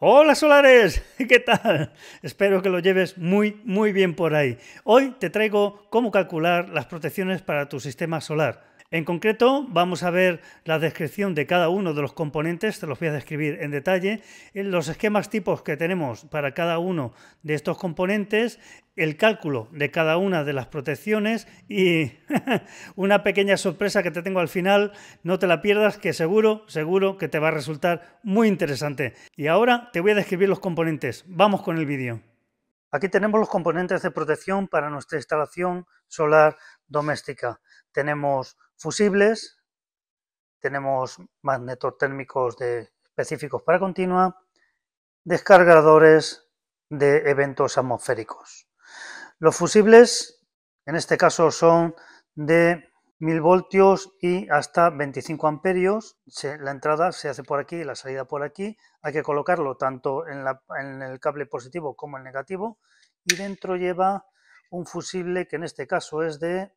Hola Solares, ¿qué tal? Espero que lo lleves muy, muy bien por ahí. Hoy te traigo cómo calcular las protecciones para tu sistema solar. En concreto, vamos a ver la descripción de cada uno de los componentes, te los voy a describir en detalle, eh, los esquemas tipos que tenemos para cada uno de estos componentes, el cálculo de cada una de las protecciones y una pequeña sorpresa que te tengo al final, no te la pierdas, que seguro, seguro que te va a resultar muy interesante. Y ahora te voy a describir los componentes, vamos con el vídeo. Aquí tenemos los componentes de protección para nuestra instalación solar doméstica. Tenemos fusibles, tenemos magnetotérmicos de, específicos para continua, descargadores de eventos atmosféricos. Los fusibles, en este caso, son de 1000 voltios y hasta 25 amperios. la entrada se hace por aquí y la salida por aquí. Hay que colocarlo tanto en, en el cable positivo como en el negativo. Y dentro lleva un fusible que en este caso es de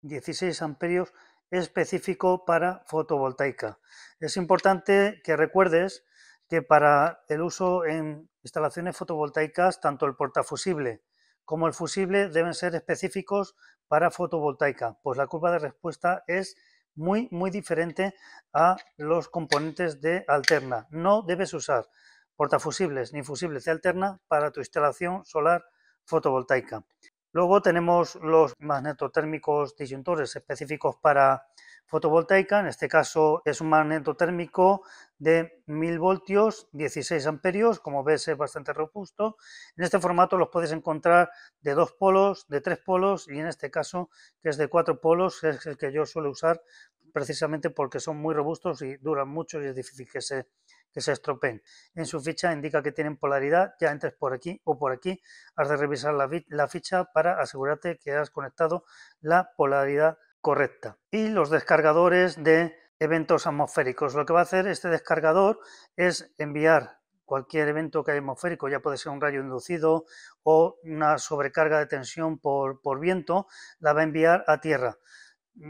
16 amperios específico para fotovoltaica. Es importante que recuerdes que para el uso en instalaciones fotovoltaicas, tanto el portafusible como el fusible deben ser específicos para fotovoltaica, pues la curva de respuesta es muy, muy diferente a los componentes de alterna. No debes usar portafusibles ni fusibles de alterna para tu instalación solar fotovoltaica. Luego tenemos los magnetotérmicos disyuntores específicos para fotovoltaica. En este caso es un magnetotérmico de 1000 voltios, 16 amperios. Como ves es bastante robusto. En este formato los puedes encontrar de dos polos, de tres polos y en este caso que es de cuatro polos es el que yo suelo usar precisamente porque son muy robustos y duran mucho y es difícil que se que se estropeen. En su ficha indica que tienen polaridad, ya entres por aquí o por aquí, has de revisar la, ficha para asegurarte que has conectado la polaridad correcta. Y los descargadores de eventos atmosféricos. Lo que va a hacer este descargador es enviar cualquier evento que haya atmosférico, ya puede ser un rayo inducido o una sobrecarga de tensión por, por viento, la va a enviar a tierra.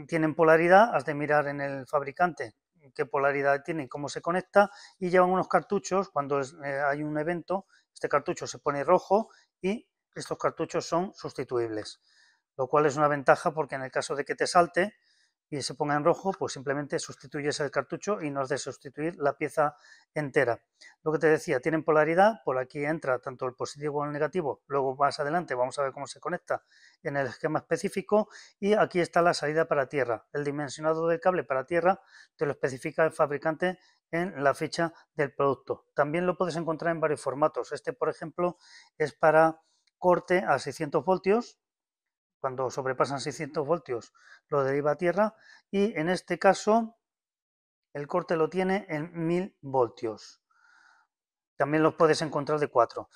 Tienen polaridad, has de mirar en el fabricante qué polaridad tiene, cómo se conecta y llevan unos cartuchos cuando eh, hay un evento, este cartucho se pone rojo y estos cartuchos son sustituibles, lo cual es una ventaja porque en el caso de que te salte, y se ponga en rojo, pues simplemente sustituyes el cartucho y no has de sustituir la pieza entera. Lo que te decía, tienen polaridad, por aquí entra tanto el positivo como el negativo, luego más adelante vamos a ver cómo se conecta en el esquema específico y aquí está la salida para tierra. El dimensionado del cable para tierra te lo especifica el fabricante en la ficha del producto. También lo puedes encontrar en varios formatos. Este, por ejemplo, es para corte a 600 voltios, cuando sobrepasan 600 voltios lo deriva a tierra y en este caso el corte lo tiene en 1000 voltios. También los puedes encontrar de 4.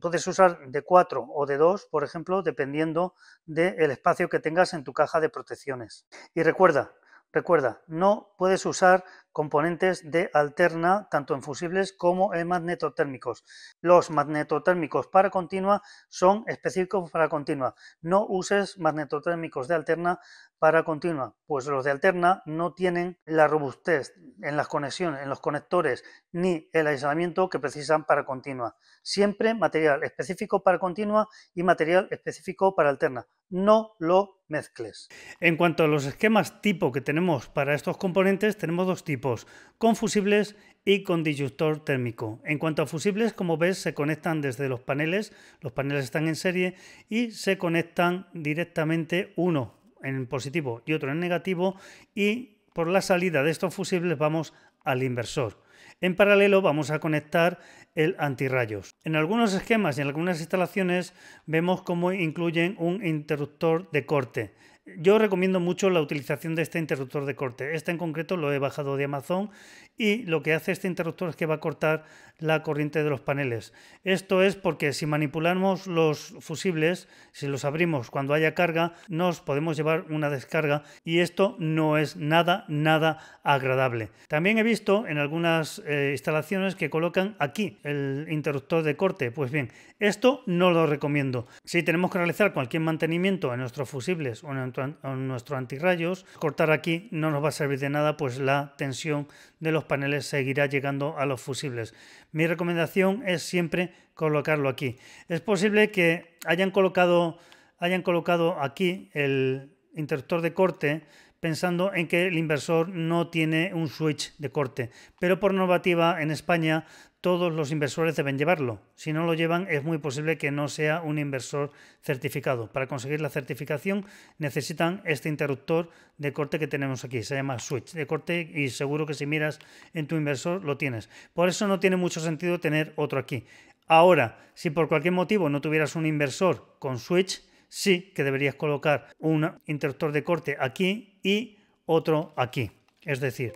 puedes usar de 4 o de 2, por ejemplo, dependiendo del espacio que tengas en tu caja de protecciones. Y recuerda, Recuerda, no puedes usar componentes de alterna tanto en fusibles como en magnetotérmicos. Los magnetotérmicos para continua son específicos para continua. No uses magnetotérmicos de alterna para continua, pues los de alterna no tienen la robustez en las conexiones, en los conectores, ni el aislamiento que precisan para continua. Siempre material específico para continua y material específico para alterna no lo mezcles. En cuanto a los esquemas tipo que tenemos para estos componentes, tenemos dos tipos, con fusibles y con disyuntor térmico. En cuanto a fusibles, como ves, se conectan desde los paneles, los paneles están en serie y se conectan directamente uno en positivo y otro en negativo y por la salida de estos fusibles vamos al inversor. En paralelo vamos a conectar el antirrayos. En algunos esquemas y en algunas instalaciones vemos cómo incluyen un interruptor de corte. Yo recomiendo mucho la utilización de este interruptor de corte. Este en concreto lo he bajado de Amazon y lo que hace este interruptor es que va a cortar la corriente de los paneles. Esto es porque si manipulamos los fusibles, si los abrimos cuando haya carga, nos podemos llevar una descarga y esto no es nada, nada agradable. También he visto en algunas eh, instalaciones que colocan aquí el interruptor de corte. Pues bien, esto no lo recomiendo. Si tenemos que realizar cualquier mantenimiento en nuestros fusibles o en nuestro, antirrayos. Cortar aquí no nos va a servir de nada, pues la tensión de los paneles seguirá llegando a los fusibles. Mi recomendación es siempre colocarlo aquí. Es posible que hayan colocado, hayan colocado aquí el interruptor de corte pensando en que el inversor no tiene un switch de corte. Pero por normativa en España todos los inversores deben llevarlo. Si no lo llevan, es muy posible que no sea un inversor certificado. Para conseguir la certificación necesitan este interruptor de corte que tenemos aquí. Se llama switch de corte y seguro que si miras en tu inversor lo tienes. Por eso no tiene mucho sentido tener otro aquí. Ahora, si por cualquier motivo no tuvieras un inversor con switch, sí que deberías colocar un interruptor de corte aquí y otro aquí. Es decir,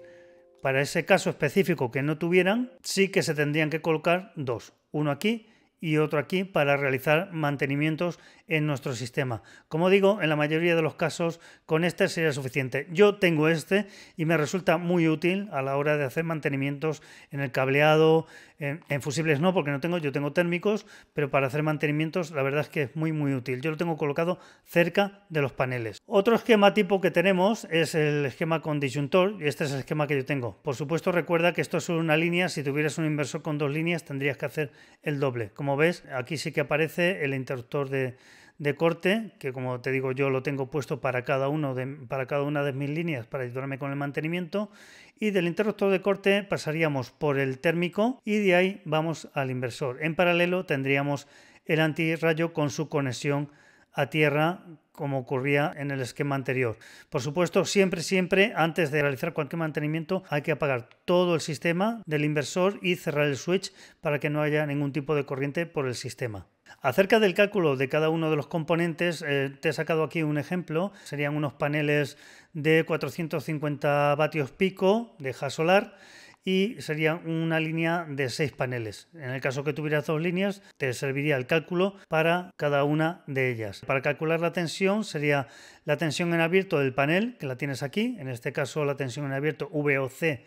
para ese caso específico que no tuvieran, sí que se tendrían que colocar dos, uno aquí y otro aquí para realizar mantenimientos en nuestro sistema. Como digo, en la mayoría de los casos con este sería suficiente. Yo tengo este y me resulta muy útil a la hora de hacer mantenimientos en el cableado, en, fusibles no, porque no tengo, yo tengo térmicos, pero para hacer mantenimientos la verdad es que es muy muy útil. Yo lo tengo colocado cerca de los paneles. Otro esquema tipo que tenemos es el esquema con disyuntor y este es el esquema que yo tengo. Por supuesto recuerda que esto es una línea, si tuvieras un inversor con dos líneas tendrías que hacer el doble. Como ves, aquí sí que aparece el interruptor de de corte, que como te digo yo lo tengo puesto para cada, uno para cada una de mis líneas para ayudarme con el mantenimiento, y del interruptor de corte pasaríamos por el térmico y de ahí vamos al inversor. En paralelo tendríamos el antirrayo con su conexión a tierra como ocurría en el esquema anterior. Por supuesto, siempre, siempre, antes de realizar cualquier mantenimiento, hay que apagar todo el sistema del inversor y cerrar el switch para que no haya ningún tipo de corriente por el sistema. Acerca del cálculo de cada uno de los componentes, eh, te he sacado aquí un ejemplo. Serían unos paneles de 450 vatios pico de ja solar y sería una línea de seis paneles. En el caso que tuvieras dos líneas, te serviría el cálculo para cada una de ellas. Para calcular la tensión sería la tensión en abierto del panel, que la tienes aquí, en este caso la tensión en abierto VOC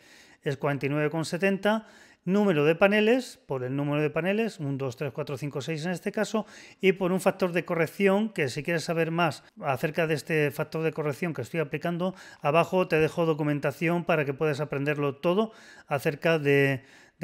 es 49,70 número de paneles, por el número de paneles, 1, 2, 3, 4, 5, 6 en este caso, y por un factor de corrección, que si quieres saber más acerca de este factor de corrección que estoy aplicando, abajo te dejo documentación para que puedas aprenderlo todo acerca del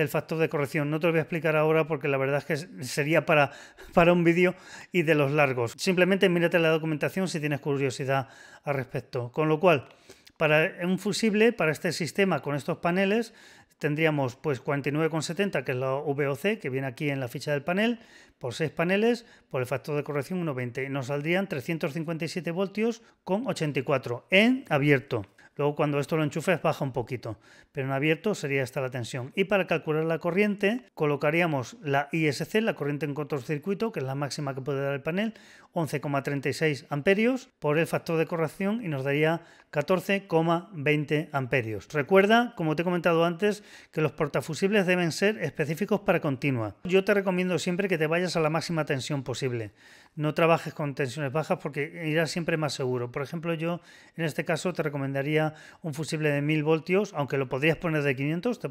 factor de corrección. No te lo voy a explicar ahora porque la verdad es que sería para, para un vídeo y de los largos. Simplemente mírate la documentación si tienes curiosidad al respecto. Con lo cual, para un fusible, para este sistema con estos paneles, tendríamos pues 49,70 que es la VOC que viene aquí en la ficha del panel por 6 paneles por el factor de corrección 1,20 nos saldrían 357 voltios con 84 en abierto Luego cuando esto lo enchufes baja un poquito, pero en abierto sería esta la tensión. Y para calcular la corriente colocaríamos la ISC, la corriente en cortocircuito, que es la máxima que puede dar el panel, 11,36 amperios por el factor de corrección y nos daría 14,20 amperios. Recuerda, como te he comentado antes, que los portafusibles deben ser específicos para continua. Yo te recomiendo siempre que te vayas a la máxima tensión posible. No trabajes con tensiones bajas porque irás siempre más seguro. Por ejemplo, yo en este caso te recomendaría un fusible de 1000 voltios, aunque lo podrías poner de 500, te,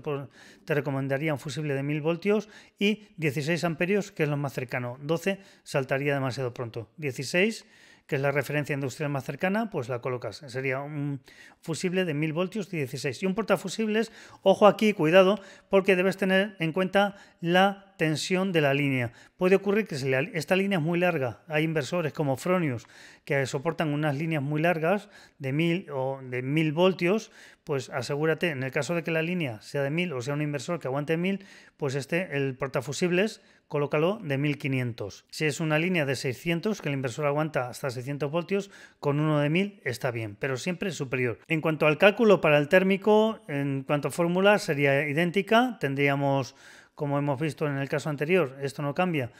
te recomendaría un fusible de 1000 voltios y 16 amperios, que es lo más cercano. 12 saltaría demasiado pronto. 16 que es la referencia industrial más cercana, pues la colocas. Sería un fusible de 1000 voltios y 16. Y un portafusibles, ojo aquí, cuidado, porque debes tener en cuenta la tensión de la línea. Puede ocurrir que esta línea es muy larga. Hay inversores como Fronius que soportan unas líneas muy largas de 1000 o de mil voltios. Pues asegúrate, en el caso de que la línea sea de 1000 o sea un inversor que aguante 1000, pues este, el portafusibles, colócalo de 1500. Si es una línea de 600, que el inversor aguanta hasta 600 voltios, con uno de 1000 está bien, pero siempre superior. En cuanto al cálculo para el térmico, en cuanto a fórmula, sería idéntica. Tendríamos como hemos visto en el caso anterior, esto no cambia,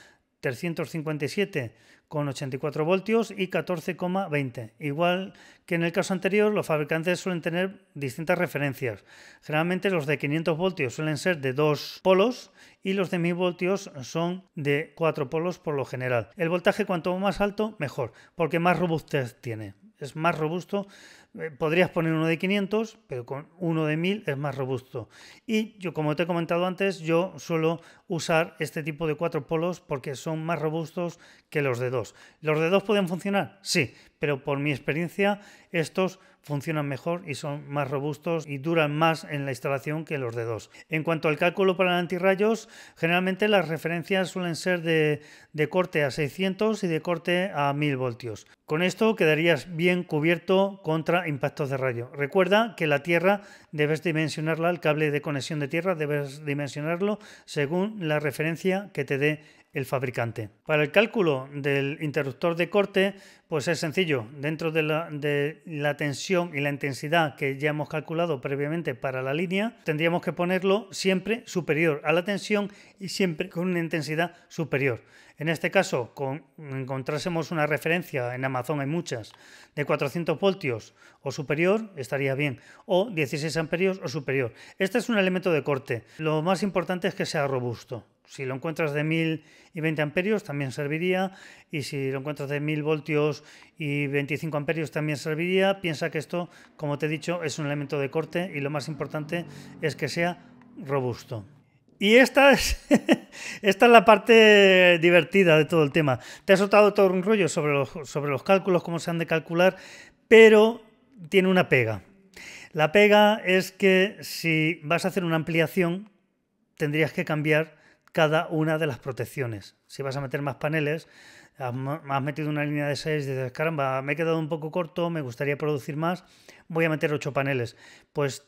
84 voltios y 14,20. Igual que en el caso anterior, los fabricantes suelen tener distintas referencias. Generalmente los de 500 voltios suelen ser de dos polos y los de 1000 voltios son de cuatro polos por lo general. El voltaje cuanto más alto, mejor, porque más robustez tiene. Es más robusto eh, podrías poner uno de 500, pero con uno de 1000 es más robusto. Y yo, como te he comentado antes, yo suelo usar este tipo de cuatro polos porque son más robustos que los de dos. ¿Los de dos pueden funcionar? Sí, pero por mi experiencia, estos funcionan mejor y son más robustos y duran más en la instalación que los de dos. En cuanto al cálculo para antirrayos, generalmente las referencias suelen ser de, de corte a 600 y de corte a 1000 voltios. Con esto quedarías bien cubierto contra impactos de rayo. Recuerda que la tierra debes dimensionarla, el cable de conexión de tierra debes dimensionarlo según la referencia que te dé el fabricante. Para el cálculo del interruptor de corte, pues es sencillo. Dentro de la, tensión y la intensidad que ya hemos calculado previamente para la línea, tendríamos que ponerlo siempre superior a la tensión y siempre con una intensidad superior. En este caso, encontrásemos una referencia, en Amazon hay muchas, de 400 voltios o superior, estaría bien, o 16 amperios o superior. Este es un elemento de corte. Lo más importante es que sea robusto. Si lo encuentras de y 1020 amperios también serviría y si lo encuentras de 1000 voltios y 25 amperios también serviría. Piensa que esto, como te he dicho, es un elemento de corte y lo más importante es que sea robusto. Y esta es, esta es la parte divertida de todo el tema. Te has soltado todo un rollo sobre los, sobre los cálculos, cómo se han de calcular, pero tiene una pega. La pega es que si vas a hacer una ampliación, tendrías que cambiar cada una de las protecciones. Si vas a meter más paneles, has metido una línea de 6 y dices, caramba, me he quedado un poco corto, me gustaría producir más, voy a meter 8 paneles. Pues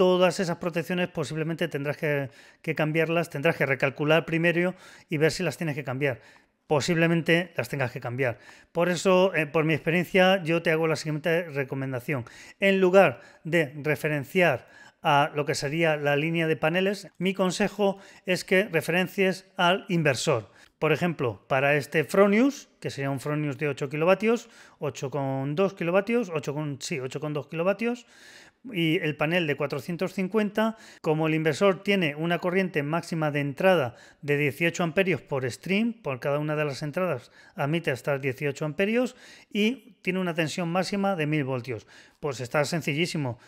todas esas protecciones posiblemente tendrás que, cambiarlas, tendrás que recalcular primero y ver si las tienes que cambiar. Posiblemente las tengas que cambiar. Por eso, eh, por mi experiencia, yo te hago la siguiente recomendación. En lugar de referenciar a lo que sería la línea de paneles, mi consejo es que referencies al inversor. Por ejemplo, para este Fronius, que sería un Fronius de 8 kilovatios, 8,2 kilovatios, 8, sí, 8,2 kilovatios, y el panel de 450, como el inversor tiene una corriente máxima de entrada de 18 amperios por stream, por cada una de las entradas admite hasta 18 amperios y tiene una tensión máxima de 1000 voltios. Pues está sencillísimo.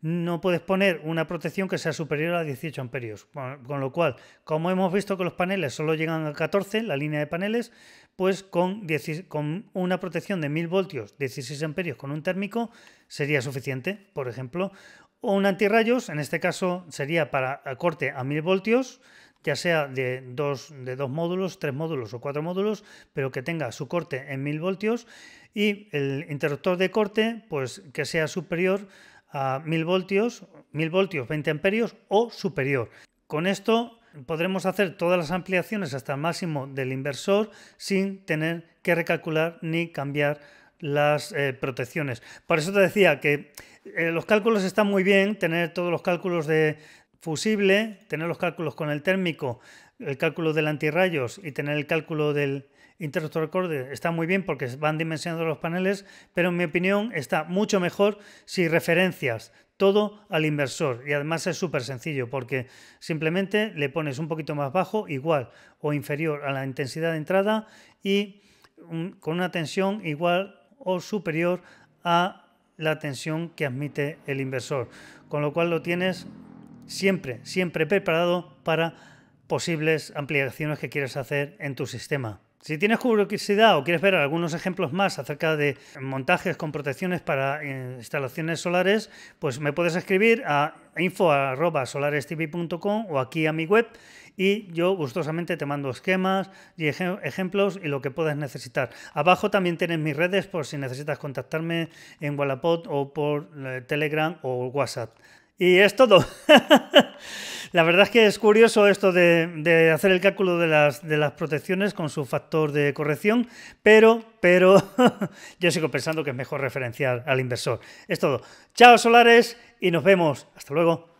No puedes poner una protección que sea superior a 18 amperios. Con lo cual, como hemos visto que los paneles solo llegan a 14, la línea de paneles, pues con, con una protección de 1000 voltios, 16 amperios con un térmico sería suficiente, por ejemplo. O un antirrayos, en este caso sería para corte a 1000 voltios, ya sea de dos, de dos módulos, tres módulos o cuatro módulos, pero que tenga su corte en 1000 voltios. Y el interruptor de corte, pues que sea superior a 1000 voltios, 1000 voltios, 20 amperios o superior. Con esto podremos hacer todas las ampliaciones hasta el máximo del inversor sin tener que recalcular ni cambiar las eh, protecciones. Por eso te decía que eh, los cálculos están muy bien, tener todos los cálculos de fusible, tener los cálculos con el térmico, el cálculo del antirrayos y tener el cálculo del interruptor corte está muy bien porque van dimensionando los paneles, pero en mi opinión está mucho mejor si referencias todo al inversor y además es súper sencillo porque simplemente le pones un poquito más bajo, igual o inferior a la intensidad de entrada y con una tensión igual o superior a la tensión que admite el inversor. Con lo cual lo tienes siempre, siempre preparado para posibles ampliaciones que quieres hacer en tu sistema. Si tienes curiosidad o quieres ver algunos ejemplos más acerca de montajes con protecciones para eh, instalaciones solares, pues me puedes escribir a info.solarestv.com o aquí a mi web y yo gustosamente te mando esquemas y ejemplos y lo que puedas necesitar. Abajo también tienes mis redes por si necesitas contactarme en Wallapod o por eh, Telegram o WhatsApp. Y es todo. La verdad es que es curioso esto de, hacer el cálculo de las, de las protecciones con su factor de corrección, pero, pero yo sigo pensando que es mejor referenciar al inversor. Es todo. Chao solares y nos vemos. Hasta luego.